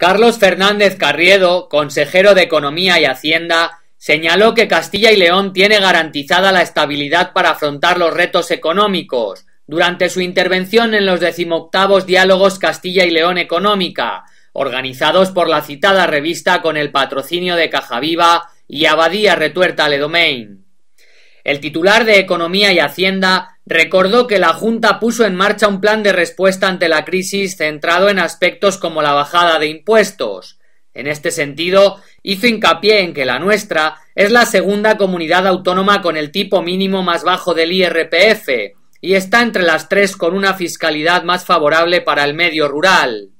Carlos Fernández Carriedo, consejero de Economía y Hacienda, señaló que Castilla y León tiene garantizada la estabilidad para afrontar los retos económicos durante su intervención en los decimoctavos diálogos Castilla y León Económica, organizados por la citada revista con el patrocinio de Cajaviva y Abadía Retuerta Ledomain. El titular de Economía y Hacienda recordó que la Junta puso en marcha un plan de respuesta ante la crisis centrado en aspectos como la bajada de impuestos. En este sentido, hizo hincapié en que la nuestra es la segunda comunidad autónoma con el tipo mínimo más bajo del IRPF y está entre las tres con una fiscalidad más favorable para el medio rural.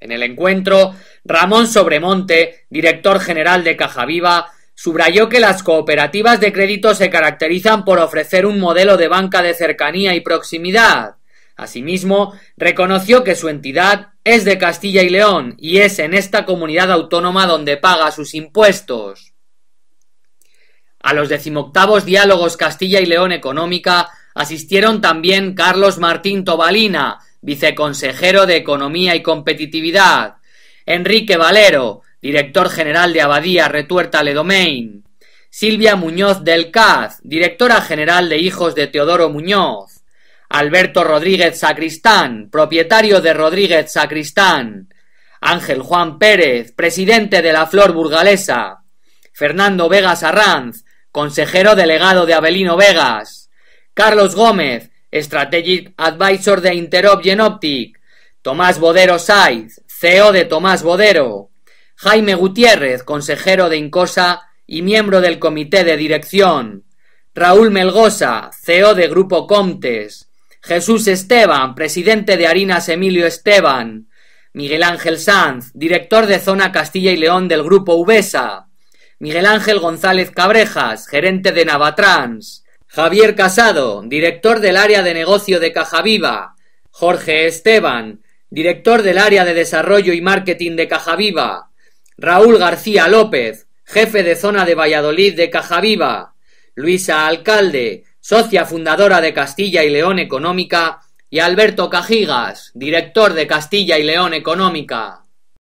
En el encuentro, Ramón Sobremonte, director general de Viva. Subrayó que las cooperativas de crédito se caracterizan por ofrecer un modelo de banca de cercanía y proximidad. Asimismo, reconoció que su entidad es de Castilla y León y es en esta comunidad autónoma donde paga sus impuestos. A los decimoctavos diálogos Castilla y León Económica asistieron también Carlos Martín Tobalina, viceconsejero de Economía y Competitividad, Enrique Valero, director general de Abadía Retuerta Ledomain, Silvia Muñoz del Caz, directora general de Hijos de Teodoro Muñoz, Alberto Rodríguez Sacristán, propietario de Rodríguez Sacristán, Ángel Juan Pérez, presidente de la Flor Burgalesa, Fernando Vegas Arranz, consejero delegado de Abelino Vegas, Carlos Gómez, Strategic Advisor de Interop Genoptic, Tomás Bodero Saiz, CEO de Tomás Bodero, Jaime Gutiérrez, consejero de Incosa y miembro del comité de dirección, Raúl Melgosa, CEO de Grupo Comtes, Jesús Esteban, presidente de Harinas Emilio Esteban, Miguel Ángel Sanz, director de Zona Castilla y León del Grupo Uvesa, Miguel Ángel González Cabrejas, gerente de Navatrans, Javier Casado, director del área de negocio de Cajaviva, Jorge Esteban, director del área de desarrollo y marketing de Cajaviva, Raúl García López, jefe de zona de Valladolid de Cajaviva, Luisa Alcalde, socia fundadora de Castilla y León Económica, y Alberto Cajigas, director de Castilla y León Económica.